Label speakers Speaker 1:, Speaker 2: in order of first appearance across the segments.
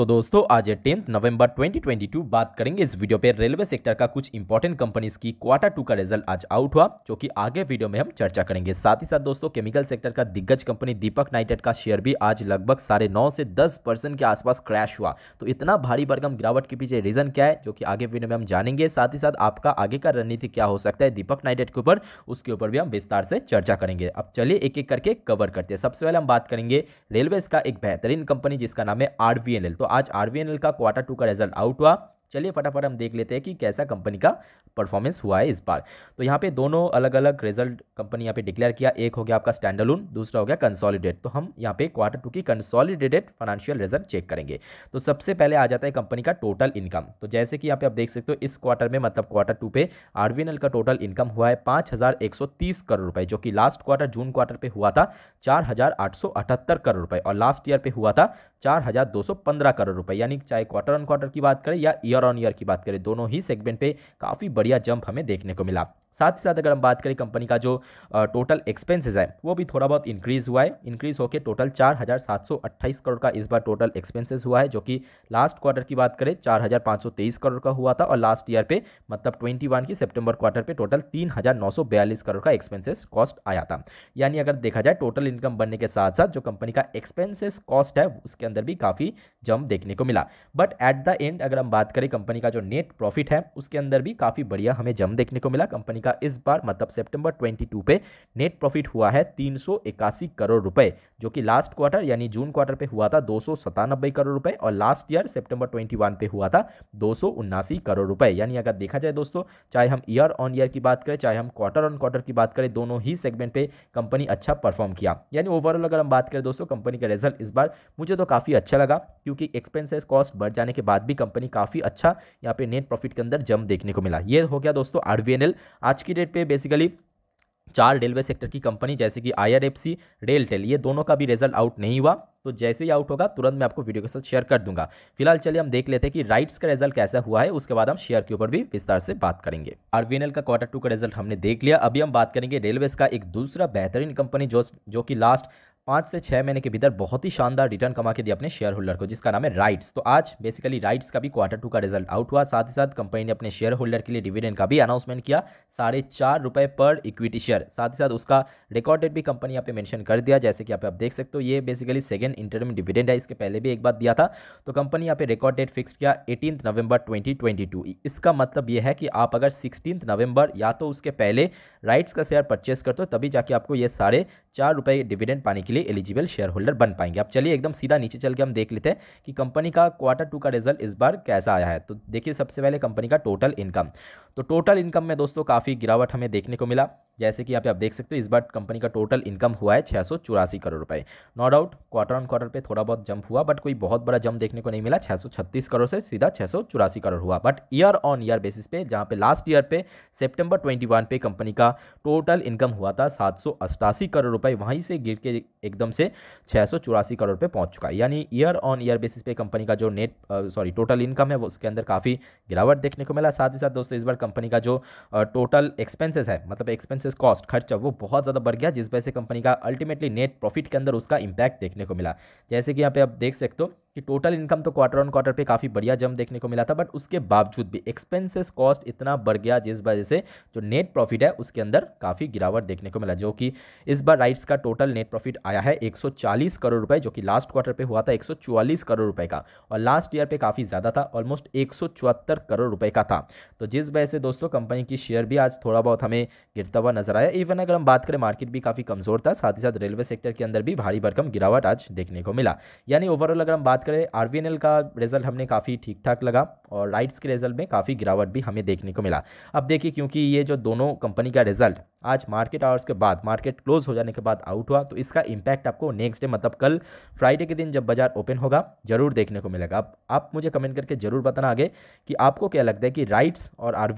Speaker 1: तो दोस्तों आज टेंथ नवंबर 2022 बात करेंगे इस वीडियो पे रेलवे सेक्टर का कुछ इंपॉर्टेंट कंपनीज की क्वार्टर टू का रिजल्ट आज आउट हुआ जो कि आगे वीडियो में हम चर्चा करेंगे साथ ही साथ दोस्तों केमिकल सेक्टर का दिग्गज कंपनी दीपक नाइटेड का शेयर भी आज लगभग साढ़े नौ से दस परसेंट के आसपास क्रैश हुआ तो इतना भारी बरगम गिरावट के पीछे रीजन क्या है जो कि आगे वीडियो में हम जानेंगे साथ ही साथ आपका आगे का रणनीति क्या हो सकता है दीपक नाइटेड के ऊपर उसके ऊपर भी हम विस्तार से चर्चा करेंगे अब चलिए एक एक करके कवर करते हैं सबसे पहले हम बात करेंगे रेलवे का एक बेहतरीन कंपनी जिसका नाम है आर तो आज आर का क्वार्टर टू का रिजल्ट आउट हुआ चलिए फटाफट हम देख लेते हैं कि कैसा कंपनी का परफॉर्मेंस हुआ है इस बार तो यहाँ पे दोनों अलग अलग रिजल्ट कंपनी यहाँ पे डिक्लेयर किया एक हो गया आपका स्टैंडलून दूसरा हो गया कंसोलिडेट तो हम यहाँ पे क्वार्टर टू की कंसोलिडेटेड फाइनेंशियल रिजल्ट चेक करेंगे तो सबसे पहले आ जाता है कंपनी का टोटल इनकम तो जैसे कि यहाँ पे आप देख सकते हो इस क्वार्टर में मतलब क्वार्टर टू पे आरवीएनएल का टोटल इनकम हुआ है पाँच करोड़ रुपए जो कि लास्ट क्वार्टर जून क्वार्टर पर हुआ था चार करोड़ रुपए और लास्ट ईयर पर हुआ था चार हज़ार दो सौ पंद्रह करोड़ रुपए यानी चाहे क्वार्टर ऑन क्वार्टर की बात करें या ईयर ऑन ईयर की बात करें दोनों ही सेगमेंट पे काफ़ी बढ़िया जंप हमें देखने को मिला साथ ही साथ अगर हम बात करें कंपनी का जो टोटल एक्सपेंसेस है वो भी थोड़ा बहुत इंक्रीज़ हुआ है इंक्रीज़ होकर टोटल चार हज़ार सात सौ अट्ठाईस करोड़ का इस बार टोटल एक्सपेंसेस हुआ है जो कि लास्ट क्वार्टर की बात करें चार हज़ार पाँच सौ तेईस करोड़ का हुआ था और लास्ट ईयर पे मतलब ट्वेंटी वन की सेप्टेम्बर क्वार्टर पर टोटल तीन हज़ार नौ सौ बयालीस करोड़ का एक्सपेंसेस कॉस्ट आया था यानी अगर देखा जाए टोटल इनकम बनने के साथ साथ जो कंपनी का एक्सपेंसेस कॉस्ट है उसके अंदर भी काफ़ी जम देखने को मिला बट एट द एंड अगर हम बात करें कंपनी का जो नेट प्रॉफिट है उसके अंदर भी काफ़ी बढ़िया हमें जम देखने को मिला कंपनी कंपनी का इस बार मतलब सितंबर 22 पे नेट प्रॉफिट हुआ है तीन करोड़ रुपए जो कि लास्ट क्वार्टर यानी जून क्वार्टर पे हुआ था दो करोड़ रुपए और लास्ट ईयर सितंबर 21 पे हुआ था दो करोड़ रुपए यानी अगर देखा जाए दोस्तों चाहे हम ईयर ऑन ईयर की बात करें चाहे हम क्वार्टर ऑन क्वार्टर की बात करें दोनों ही सेगमेंट पर कंपनी अच्छा परफॉर्म किया यानी ओवरऑल अगर हम बात करें दोस्तों कंपनी का रिजल्ट इस बार मुझे तो काफ़ी अच्छा लगा क्योंकि एक्सपेंसेस कॉस्ट बढ़ जाने के बाद भी कंपनी काफ़ी अच्छा यहाँ पे नेट प्रॉफिट के अंदर जम देखने को मिला ये हो गया दोस्तों आर आज की डेट पे बेसिकली चार रेलवे सेक्टर की कंपनी जैसे कि आईआरएफसी रेलटेल ये दोनों का भी रिजल्ट आउट नहीं हुआ तो जैसे ही आउट होगा तुरंत मैं आपको वीडियो के साथ शेयर कर दूंगा फिलहाल चलिए हम देख लेते हैं कि राइट्स का रिजल्ट कैसा हुआ है उसके बाद हम शेयर के ऊपर भी विस्तार से बात करेंगे आरवीएनएल का क्वार्टर टू का रिजल्ट हमने देख लिया अभी हम बात करेंगे रेलवेज का एक दूसरा बेहतरीन कंपनी जो जो कि लास्ट पाँच से छः महीने के भीतर बहुत ही शानदार रिटर्न कमा के दिया अपने शेयर होल्डर को जिसका नाम है राइट्स तो आज बेसिकली राइट्स का भी क्वार्टर टू का रिजल्ट आउट हुआ साथ ही साथ कंपनी ने अपने शेयर होल्डर के लिए डिविडेंड का भी अनाउंसमेंट किया साढ़े चार रुपये पर इक्विटी शेयर साथ ही साथ उसका रिकॉर्ड डेट भी कंपनी यहाँ पे मैंशन कर दिया जैसे कि आप आप देख सकते हो ये बेसिकली सेकेंड इंटरम डिविडेंड है इसके पहले भी एक बात दिया था तो कंपनी यहाँ पे रिकॉर्ड डेट फिक्स किया एटीन नवंबर ट्वेंटी इसका मतलब ये है कि आप अगर सिक्सटीन नवंबर या तो उसके पहले राइट्स का शेयर परचेस करते हो तभी जाके आपको ये साढ़े चार रुपये डिविडेंड पाने के लिए एलिजिबल शेयर होल्डर बन पाएंगे अब चलिए एकदम सीधा नीचे चल के हम देख लेते हैं कि कंपनी का क्वार्टर टू का रिजल्ट इस बार कैसा आया है तो देखिए सबसे पहले कंपनी का टोटल इनकम तो टोटल इनकम में दोस्तों काफ़ी गिरावट हमें देखने को मिला जैसे कि यहाँ पे आप देख सकते हो इस बार कंपनी का टोटल इनकम हुआ है छः करोड़ रुपए no doubt quarter on quarter पे थोड़ा बहुत जंप हुआ बट कोई बहुत बड़ा जंप देखने को नहीं मिला 636 करोड़ से सीधा छः करोड़ हुआ but year on year basis पे जहाँ पे लास्ट ईयर पे सेप्टेम्बर ट्वेंटी पे कंपनी का टोटल इनकम हुआ था सात करोड़ रुपये वहीं से गिर के एकदम से छः करोड़ रुपये पहुँच चुका है यानी ईयर ऑन ईयर बेसिस पे कंपनी का जो नेट सॉरी टोटल इनकम है वो उसके अंदर काफ़ी गिरावट देखने को मिला साथ ही साथ दोस्तों इस बार कंपनी का जो टोटल एक्सपेंसेस है मतलब एक्सपेंसेस कॉस्ट खर्चा वो बहुत ज़्यादा बढ़ गया जिस वजह से कंपनी का अल्टीमेटली नेट प्रॉफिट के अंदर उसका इम्पैक्ट देखने को मिला जैसे कि यहाँ पे आप देख सकते हो कि टोटल इनकम तो क्वार्टर ऑन क्वार्टर पे काफ़ी बढ़िया जम देखने को मिला था बट उसके बावजूद भी एक्सपेंसेस कॉस्ट इतना बढ़ गया जिस वजह से जो नेट प्रॉफिट है उसके अंदर काफ़ी गिरावट देखने को मिला जो कि इस बार राइट्स का टोटल नेट प्रॉफिट आया है 140 करोड़ रुपए जो कि लास्ट क्वार्टर पर हुआ था एक करोड़ रुपए का और लास्ट ईयर पर काफ़ी ज़्यादा था ऑलमोस्ट एक करोड़ रुपए का था तो जिस वजह से दोस्तों कंपनी की शेयर भी आज थोड़ा बहुत हमें गिरता हुआ नजर आया इवन अगर हम बात करें मार्केट भी काफ़ी कमज़ोर था साथ ही साथ रेलवे सेक्टर के अंदर भी भारी भरकम गिरावट आज देखने को मिला यानी ओवरऑल अगर हम बात करें आर का रिजल्ट हमने काफ़ी ठीक ठाक लगा और राइट्स के रिजल्ट में काफ़ी गिरावट भी हमें देखने को मिला अब देखिए क्योंकि ये जो दोनों कंपनी का रिजल्ट आज मार्केट आवर्स के बाद मार्केट क्लोज हो जाने के बाद आउट हुआ तो इसका इम्पैक्ट आपको नेक्स्ट डे मतलब कल फ्राइडे के दिन जब बाजार ओपन होगा जरूर देखने को मिलेगा अब आप मुझे कमेंट करके जरूर बताना आगे कि आपको क्या लगता है कि राइट्स और आर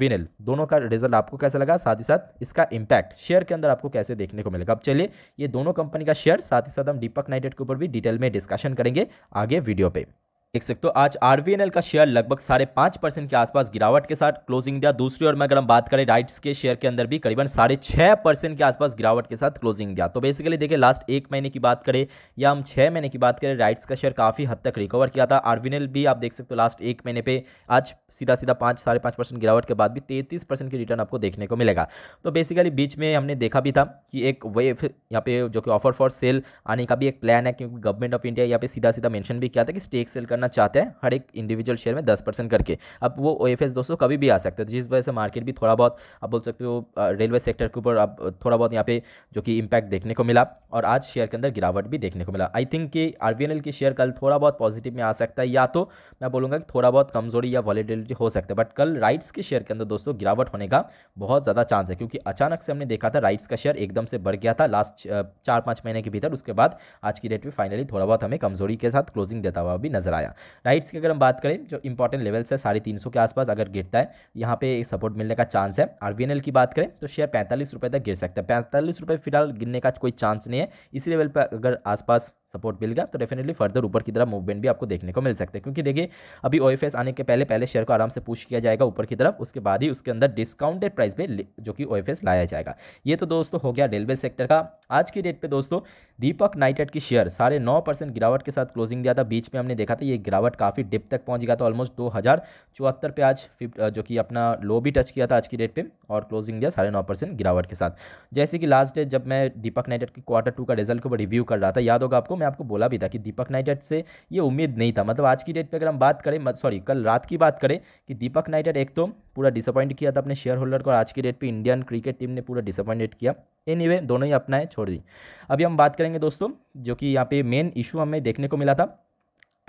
Speaker 1: दोनों का रिजल्ट आपको कैसा लगा साथ ही साथ इसका इम्पैक्ट शेयर के अंदर आपको कैसे देखने को मिलेगा अब चलिए ये दोनों कंपनी का शेयर साथ ही साथ हम दीपक नाइटेड के ऊपर भी डिटेल में डिस्कशन करेंगे आगे video pay. देख सकते हो आज आर का शेयर लगभग साढ़े पाँच परसेंट के आसपास गिरावट के साथ क्लोजिंग दिया दूसरी ओर में अगर हम बात करें राइट्स के शेयर के अंदर भी करीबन साढ़े छः परसेंट के आसपास गिरावट के साथ क्लोजिंग दिया तो बेसिकली देखिए लास्ट एक महीने की बात करें या हम छः महीने की बात करें राइट्स का शेयर काफ़ी हद तक रिकवर किया था आर भी आप देख सकते हो लास्ट एक महीने पर आज सीधा सीधा पाँच साढ़े पांच परसेंट गिरावट के बाद भी तैंतीस परसेंट की रिटर्न आपको देखने को मिलेगा तो बेसिकली बीच में हमने देखा भी था कि एक वेव यहाँ पे जो कि ऑफर फॉर सेल आने का भी एक प्लान है क्योंकि गवर्नमेंट ऑफ इंडिया यहाँ पे सीधा सीधा मैंशन भी किया था कि स्टेक सेल करना करना चाहते हैं हर एक इंडिविजुअल शेयर में दस परसेंट करके अब वो ओ दोस्तों कभी भी आ सकते हैं तो जिस वजह से मार्केट भी थोड़ा बहुत आप बोल सकते हो रेलवे सेक्टर के ऊपर अब थोड़ा बहुत यहाँ पे जो कि इम्पैक्ट देखने को मिला और आज शेयर के अंदर गिरावट भी देखने को मिला आई थिंक कि आर के शेयर कल थोड़ा बहुत पॉजिटिव में आ सकता है या तो मैं बोलूँगा कि थोड़ा बहुत कमजोरी या वॉलीडिलिटी हो सकता है बट कल राइट्स के शेयर के अंदर दोस्तों गिरावट होने का बहुत ज़्यादा चांस है क्योंकि अचानक से हमने देखा था राइट्स का शेयर एकदम से बढ़ गया था लास्ट चार पाँच महीने के भीतर उसके बाद आज की डेट में फाइनली थोड़ा बहुत हमें कमजोरी के साथ क्लोजिंग देता हुआ भी नजर आया जाएगा राइट्स की अगर हम बात करें जो इंपॉर्टेंट लेवल्स है साढ़े तीन सौ के आसपास अगर गिरता है यहाँ पे एक सपोर्ट मिलने का चांस है आर की बात करें तो शेयर पैंतालीस रुपये तक गिर सकता है पैंतालीस रुपये फिलहाल गिरने का कोई चांस नहीं है इसी लेवल पर अगर आसपास सपोर्ट मिलेगा तो डेफिनेटली फर्दर ऊपर की तरफ मूवमेंट भी आपको देखने को मिल सकते हैं क्योंकि देखिए अभी ओ आने के पहले पहले शेयर को आराम से पुश किया जाएगा ऊपर की तरफ उसके बाद ही उसके अंदर डिस्काउंटेड प्राइस पे जो कि ओ लाया जाएगा ये तो दोस्तों हो गया रेलवे सेक्टर का आज की डेट पर दोस्तों दीपक नाइटेड की शेयर साढ़े नौ परसेंट गिरावट के साथ क्लोजिंग दिया था बीच में हमने देखा था ये गिरावट काफ़ी डिप तक पहुँच गया था ऑलमोस्ट दो हज़ार चौहत्तर पे आज जो कि अपना लो भी टच किया था आज की डेट पे और क्लोजिंग दिया साढ़े नौ परसेंट गिरावट के साथ जैसे कि लास्ट डेट जब मैं दीपक नाइटेड की क्वार्टर टू का रिजल्ट को रिव्यू कर रहा था याद होगा आपको मैं आपको बोला भी था कि दीपक नाइटर से ये उम्मीद नहीं था मतलब आज की डेट पर अगर हम बात करें सॉरी कल रात की बात करें कि दीपक नाइटर एक तो पूरा डिसअपॉइंट किया था अपने शेयर होल्डर को आज की डेट पर इंडियन क्रिकेट टीम ने पूरा डिसअपॉइंटेड किया एनी anyway, दोनों ही अपनाएं छोड़ दी अभी हम बात करेंगे दोस्तों जो कि यहाँ पे मेन इशू हमें देखने को मिला था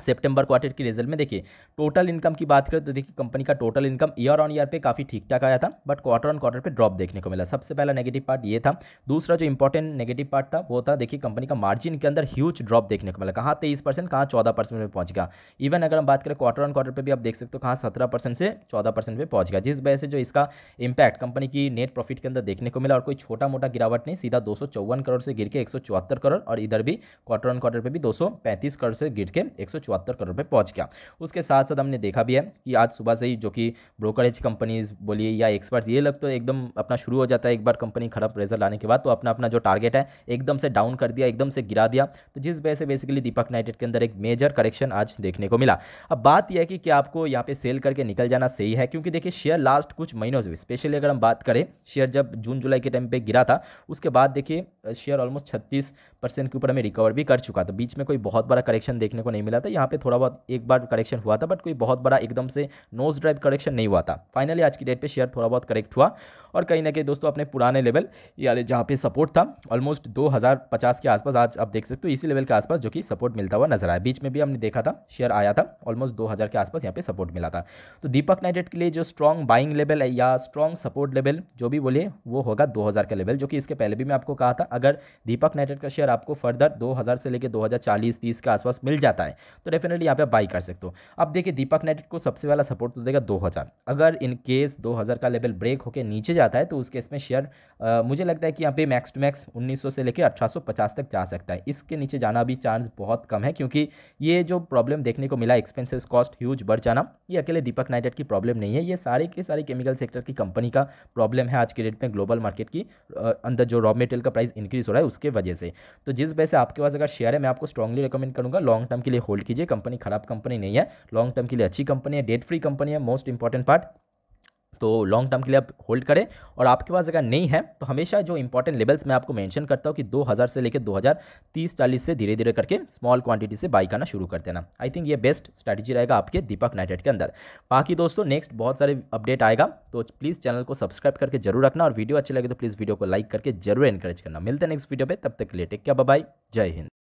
Speaker 1: सेप्टेम्बर क्वार्टर के रिजल्ट में देखिए टोटल इनकम की बात करें तो देखिए कंपनी का total income year on year पे काफ़ी ठीक ठाक आया था बट क्वार्टर ऑन क्वार्टर पे ड्रॉप देखने को मिला सबसे पहला नेगेटिव पार्ट ये था दूसरा जो इंपॉर्टेंट नेगेटिव पार्ट था वो था देखिए कंपनी का मार्जिन के अंदर ह्यूज ड्रॉप देखने को मिला कहाँ तेईस परसेंट कहाँ चौदह परसेंट पर गया इवन अगर हम बात करें क्वार्टर ऑन क्वार्टर पर भी आप देख सकते हो कहाँ सत्रह परसेंट से चौदह परसेंट पर पहुंच गया जिस वजह से जो इसका इम्पैक्ट कंपनी की नेट प्रॉफिट के अंदर देखने को मिला और कोई छोटा मोटा गिरावट नहीं सीधा दो करोड़ से गिर के एक करोड़ और इधर भी क्वार्टर ऑन क्वार्टर पर भी दो करोड़ से गिर के एक चौहत्तर करोड़ रुपये पहुँच गया उसके साथ साथ हमने देखा भी है कि आज सुबह से ही जो कि ब्रोकरेज कंपनीज बोलिए या एक्सपर्ट्स ये लोग तो एकदम अपना शुरू हो जाता है एक बार कंपनी खराब रिजल्ट लाने के बाद तो अपना अपना जो टारगेट है एकदम से डाउन कर दिया एकदम से गिरा दिया तो जिस वजह से बेसिकली दीपक नाइटेड के अंदर एक मेजर करेक्शन आज देखने को मिला अब बात यह है कि क्या आपको यहाँ पे सेल करके निकल जाना सही है क्योंकि देखिए शेयर लास्ट कुछ महीनों से स्पेशली अगर हम बात करें शेयर जब जून जुलाई के टाइम पे गिरा था उसके बाद देखिए शेयर ऑलमोस्ट छत्तीस परसेंट के ऊपर हमें रिकवर भी कर चुका था तो बीच में कोई बहुत बड़ा करेक्शन देखने को नहीं मिला था यहाँ पे थोड़ा बहुत एक बार करेक्शन हुआ था बट कोई बहुत बड़ा एकदम से नोज ड्राइव करेक्शन नहीं हुआ था फाइनली आज की डेट पर शेयर थोड़ा बहुत करेक्ट हुआ और कहीं ना कहीं दोस्तों अपने पुराने लेवल यानी जहाँ पे सपोर्ट था ऑलमोस्ट 2050 के आसपास आज आप देख सकते हो इसी लेवल के आसपास जो कि सपोर्ट मिलता हुआ नजर आया बीच में भी हमने देखा था शेयर आया था ऑलमोस्ट 2000 के आसपास यहाँ पे सपोर्ट मिला था तो दीपक नाइटेड के लिए जो स्ट्रॉन्ग बाइंग लेवल है या स्ट्रॉन्ग सपोर्ट लेवल जो भी बोले वो होगा दो का लेवल जो कि इसके पहले भी मैं आपको कहा था अगर दीपक नाइटेड का शेयर आपको फर्दर दो से लेकर दो हज़ार के आसपास मिल जाता है तो डेफिनेटली यहाँ पर बाई कर सकते हो अब देखिए दीपक नाइटेड को सबसे पहला सपोर्ट तो देगा दो अगर इन केस दो का लेवल ब्रेक होकर नीचे जाता है तो उस केस में शेयर मुझे लगता है कि यहाँ पे मैक्स टू मैक्स 1900 से लेकर 1850 तक जा सकता है इसके नीचे जाना भी चांस बहुत कम है क्योंकि ये जो प्रॉब्लम देखने को मिला एक्सपेंसेस कॉस्ट ह्यूज बढ़ जाना ये अकेले दीपक नाइटेड की प्रॉब्लम नहीं है ये सारे के सारे केमिकल सेक्टर की कंपनी का प्रॉब्लम है आज के डेट में ग्लोबल मार्केट की अंदर जो रॉ मेटेरियल का प्राइस इंक्रीज हो रहा है उसके वजह से तो जिस वजह से आपके पास अगर शेयर है मैं आपको स्ट्रॉगली रिकमेंड करूँगा लॉन्ग टर्म के लिए होल्ड कीजिए कंपनी खराब कंपनी नहीं है लॉन्ग टर्म के लिए अच्छी कंपनी है डेट फ्री कंपनी है मोस्ट इंपॉर्टेंट पार्ट तो लॉन्ग टर्म के लिए आप होल्ड करें और आपके पास अगर नहीं है तो हमेशा जो इंपॉर्टेंट लेवल्स मैं आपको मेंशन करता हूँ कि 2000 से लेकर 2030 हज़ार से धीरे धीरे करके स्मॉल क्वांटिटी से बाई करना शुरू कर देना आई थिंक ये बेस्ट स्ट्रैटेजी रहेगा आपके दीपक नाइटेड के अंदर बाकी दोस्तों नेक्स्ट बहुत सारे अपडेट आएगा तो प्लीज़ चैनल को सब्सक्राइब करके जरूर रखना और वीडियो अच्छी लगे तो प्लीज़ वीडियो को लाइक करके जरूर इन्करेज करना मिलते हैं नेक्स्ट वीडियो पर तब तक के लिए टेक क्या बाय जय हिंद